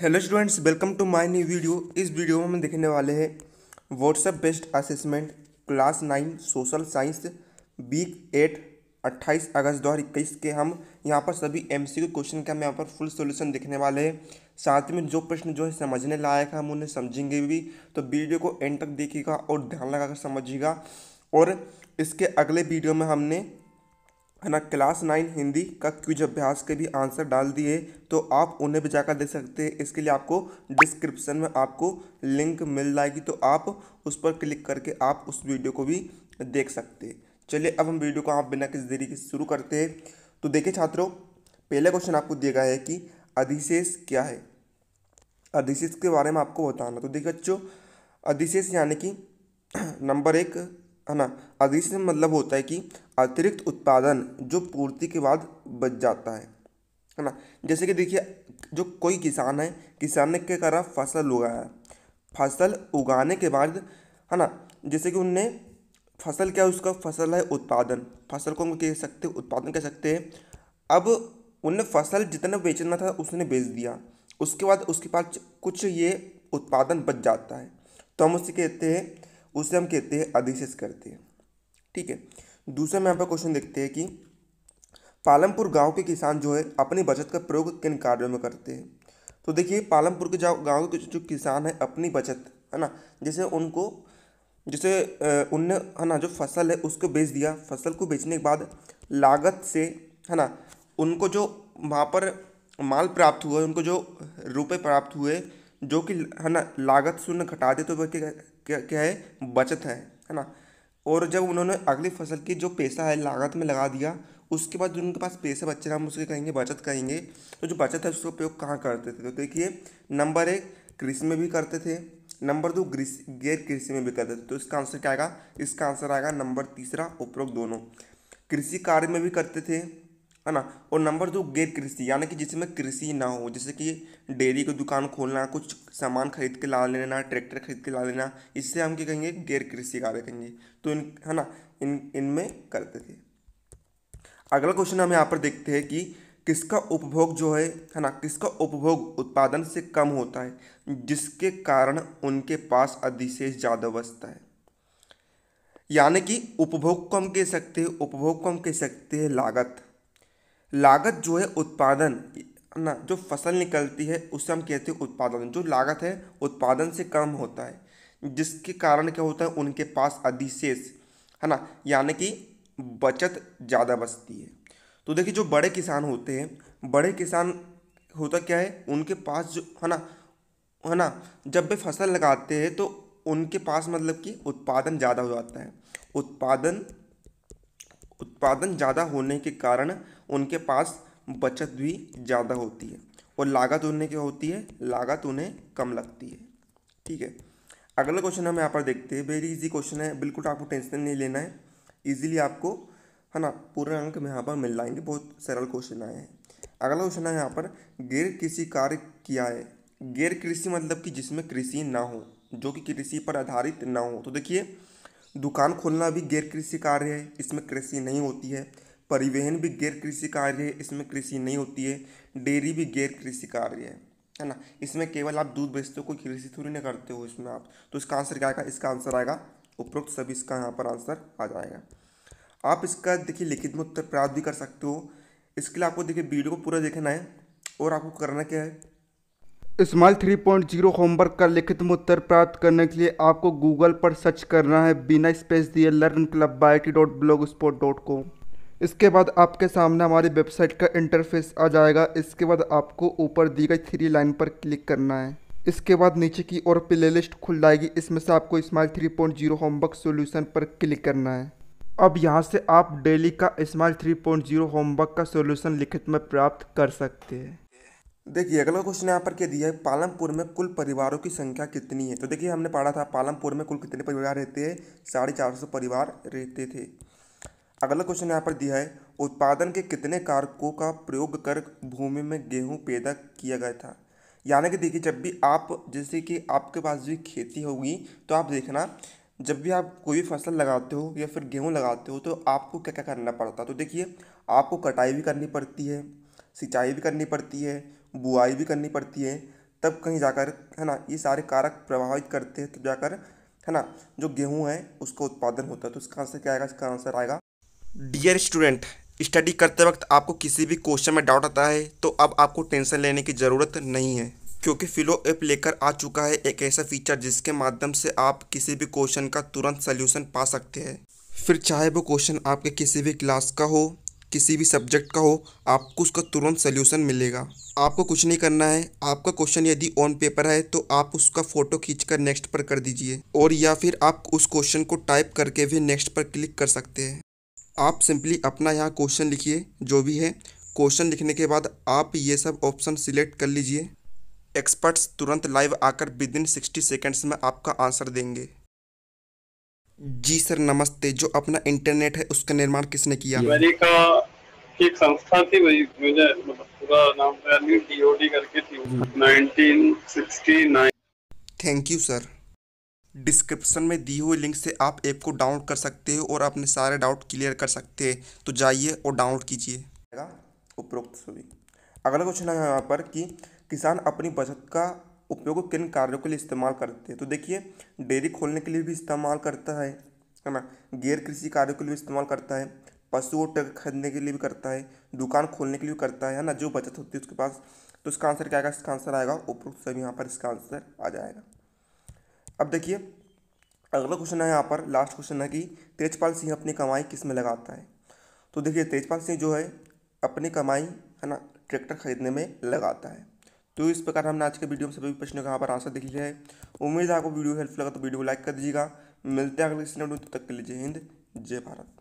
hello students welcome to my new video इस वीडियो में हम देखने वाले हैं WhatsApp based assessment class nine social science week eight अट्ठाईस अगस्त इक्कीस के हम यहाँ पर सभी एमसीक्यू क्वेश्चन के हम यहाँ पर फुल सॉल्यूशन देखने वाले हैं साथ में जो प्रश्न जो है समझने लायक है हम उन्हें समझेंगे भी तो वीडियो को एंड तक देखिएगा और ध्यान लगाकर समझिएगा और इसके अगले वीडियो में हमने है ना क्लास नाइन हिंदी का क्यूज अभ्यास के भी आंसर डाल दिए तो आप उन्हें भी जाकर देख सकते हैं इसके लिए आपको डिस्क्रिप्शन में आपको लिंक मिल जाएगी तो आप उस पर क्लिक करके आप उस वीडियो को भी देख सकते हैं चलिए अब हम वीडियो को आप बिना किसी देरी के शुरू करते हैं तो देखिए छात्रों पहला क्वेश्चन आपको दिया गया है कि अधिशेष क्या है अधिशेष के बारे में आपको बताना तो देखिए बच्चों अधिशेष यानी कि नंबर एक है ना अधिशेष मतलब होता है कि अतिरिक्त उत्पादन जो पूर्ति के बाद बच जाता है है ना जैसे कि देखिए जो कोई किसान है किसान ने क्या करा फसल उगाया फसल उगाने के बाद है ना जैसे कि उनने फसल क्या है उसका फसल है उत्पादन फसल को हम कह सकते उत्पादन कह सकते हैं अब उनने फसल जितना बेचना था उसने बेच दिया उसके बाद उसके पास कुछ ये उत्पादन बच जाता है तो हम उसे कहते हैं उसे हम कहते हैं अधिशेष करते हैं ठीक है दूसरे में यहाँ पर क्वेश्चन देखते हैं कि पालमपुर गांव के किसान जो है अपनी बचत का प्रयोग किन कार्यों में करते हैं तो देखिए पालमपुर के गांव के जो किसान है अपनी बचत है ना जैसे उनको जैसे उनने है ना जो फसल है उसको बेच दिया फसल को बेचने के बाद लागत से है ना उनको जो वहाँ पर माल प्राप्त हुआ उनको जो रुपए प्राप्त हुए जो कि है ना लागत से उन्हें घटा दे तो वह क्या क्या है बचत है है ना और जब उन्होंने अगली फसल की जो पैसा है लागत में लगा दिया उसके बाद जो उनके पास पैसे बच्चे हम उसके कहेंगे बचत कहेंगे तो जो बचत है उसका उपयोग कहाँ करते थे तो देखिए नंबर एक कृषि में भी करते थे नंबर दो गैर कृषि में भी करते थे तो इसका आंसर क्या आएगा इसका आंसर आएगा नंबर तीसरा उपरोक्त दोनों कृषि कार्य में भी करते थे है ना और नंबर दो गैर कृषि यानी कि जिसमें कृषि ना हो जैसे कि डेयरी की दुकान खोलना कुछ सामान खरीद के ला लेना ट्रैक्टर खरीद के ला लेना इससे हम क्या कहेंगे गैर कृषि कार्य कहेंगे तो इन है ना इन इनमें करते थे अगला क्वेश्चन हम यहाँ पर देखते हैं कि किसका उपभोग जो है है ना किसका उपभोग उत्पादन से कम होता है जिसके कारण उनके पास अधिशेष ज़्यादा बचता है यानी कि उपभोग को हम कह सकते हैं उपभोग को हम कह सकते हैं लागत लागत जो है उत्पादन ना जो फसल निकलती है उसे हम कहते हैं उत्पादन जो लागत है उत्पादन से कम होता है जिसके कारण क्या होता है उनके पास अधिशेष है ना यानी कि बचत ज़्यादा बचती है तो देखिए जो बड़े किसान होते हैं बड़े किसान होता क्या है उनके पास जो है ना है ना जब वे फसल लगाते हैं तो उनके पास मतलब कि उत्पादन ज़्यादा हो जाता है उत्पादन उत्पादन ज़्यादा होने के कारण उनके पास बचत भी ज़्यादा होती है और लागत उन्हें क्या होती है लागत उन्हें कम लगती है ठीक है अगला क्वेश्चन हम यहाँ पर देखते हैं वेरी इजी क्वेश्चन है बिल्कुल आपको टेंशन नहीं लेना है इजीली आपको है ना पूरे अंक में यहाँ पर मिल जाएंगे बहुत सरल क्वेश्चन आए हैं अगला क्वेश्चन है यहाँ पर गैर कृषि कार्य किया है गैर कृषि मतलब कि जिसमें कृषि ना हो जो कि कृषि पर आधारित ना हो तो देखिए दुकान खोलना भी गैर कृषि कार्य है इसमें कृषि नहीं होती है परिवहन भी गैर कृषि कार्य है इसमें कृषि नहीं होती है डेयरी भी गैर कृषि कार्य है है ना इसमें केवल आप दूध बेचते हो कोई कृषि थोड़ी ना करते हो इसमें आप तो इसका आंसर क्या आएगा इसका आंसर आएगा उपरोक्त सभी इसका यहाँ पर आंसर आ जाएगा आप इसका देखिए लिखित में उत्तर प्राप्त भी कर सकते हो इसके लिए आपको देखिए वीडियो को पूरा देखना है और आपको करना क्या है small three point zero homework का लिखित में उत्तर प्राप्त करने के लिए आपको गूगल पर सर्च करना है बिना स्पेस दिए learn club by T dot blogspot dot com इसके बाद आपके सामने हमारी वेबसाइट का इंटरफेस आ जाएगा इसके बाद आपको ऊपर दी गई थ्री लाइन पर क्लिक करना है इसके बाद नीचे की ओर प्ले लिस्ट खुल जाएगी इसमें से आपको smile three point zero homework solution पर क्लिक करना है अब यहाँ से आप डेली का smile three point zero homework का सोल्यूशन लिखित में प्राप्त कर सकते हैं देखिए अगला क्वेश्चन यहाँ पर क्या दिया है पालमपुर में कुल परिवारों की संख्या कितनी है तो देखिए हमने पढ़ा था पालमपुर में कुल कितने परिवार रहते हैं साढ़े चार सौ परिवार रहते थे अगला क्वेश्चन यहाँ पर दिया है उत्पादन के कितने कारकों का प्रयोग कर भूमि में गेहूँ पैदा किया गया था यानी कि देखिए जब भी आप जैसे कि आपके पास भी खेती होगी तो आप देखना जब भी आप कोई भी फसल लगाते हो या फिर गेहूँ लगाते हो तो आपको क्या क्या करना पड़ता है तो देखिए आपको कटाई भी करनी पड़ती है सिंचाई भी करनी पड़ती है बुआई भी करनी पड़ती है तब कहीं जाकर है ना ये सारे कारक प्रभावित करते हैं तब जाकर है ना जो गेहूँ है उसका उत्पादन होता है तो इसका आंसर क्या आएगा इसका आंसर आएगा डियर स्टूडेंट स्टडी करते वक्त आपको किसी भी क्वेश्चन में डाउट आता है तो अब आपको टेंशन लेने की ज़रूरत नहीं है क्योंकि फिलो ऐप लेकर आ चुका है एक ऐसा फीचर जिसके माध्यम से आप किसी भी क्वेश्चन का तुरंत सल्यूशन पा सकते हैं फिर चाहे वो क्वेश्चन आपके किसी भी क्लास का हो किसी भी सब्जेक्ट का हो आपको उसका तुरंत सल्यूशन मिलेगा आपको कुछ नहीं करना है आपका क्वेश्चन यदि ऑन पेपर है तो आप उसका फ़ोटो खींचकर नेक्स्ट पर कर दीजिए और या फिर आप उस क्वेश्चन को टाइप करके भी नेक्स्ट पर क्लिक कर सकते हैं आप सिंपली अपना यहाँ क्वेश्चन लिखिए जो भी है क्वेश्चन लिखने के बाद आप ये सब ऑप्शन सिलेक्ट कर लीजिए एक्सपर्ट्स तुरंत लाइव आकर विद इन सिक्सटी सेकेंड्स में आपका आंसर देंगे जी सर नमस्ते जो अपना इंटरनेट है उसका निर्माण किसने किया अमेरिका की संस्था थी मुझे पूरा नाम डीओडी करके थी 1969 थैंक यू सर डिस्क्रिप्शन में दी हुई लिंक से आप ऐप को डाउनलोड कर सकते हो और अपने सारे डाउट क्लियर कर सकते हैं तो जाइए और डाउनलोड कीजिए उपरोक्त सभी अगला क्वेश्चन है यहाँ पर कि किसान अपनी बचत का उपयोग किन कार्यों के लिए इस्तेमाल करते हैं तो देखिए डेयरी खोलने के लिए भी इस्तेमाल करता है है ना गैर कृषि कार्यों के लिए इस्तेमाल करता है पशु और ट्रक खरीदने के लिए भी करता है दुकान खोलने के लिए भी करता है ना जो बचत होती है उसके पास तो इसका आंसर क्या आएगा इसका आंसर आएगा उपरोक्त सभी यहाँ पर इसका आंसर आ जाएगा अब देखिए अगला क्वेश्चन है यहाँ पर लास्ट क्वेश्चन है कि तेजपाल सिंह अपनी कमाई किस में लगाता है तो देखिए तेजपाल सिंह जो है अपनी कमाई है ना ट्रैक्टर खरीदने में लगाता है तो इस प्रकार हमने आज के वीडियो में सभी प्रश्नों का यहाँ पर आंसर देख लिया है उम्मीद है आपको वीडियो हेल्पफुल लगा तो वीडियो को लाइक कर दीजिएगा मिलते हैं अगले किसी तब तक के लिए जय हिंद जय भारत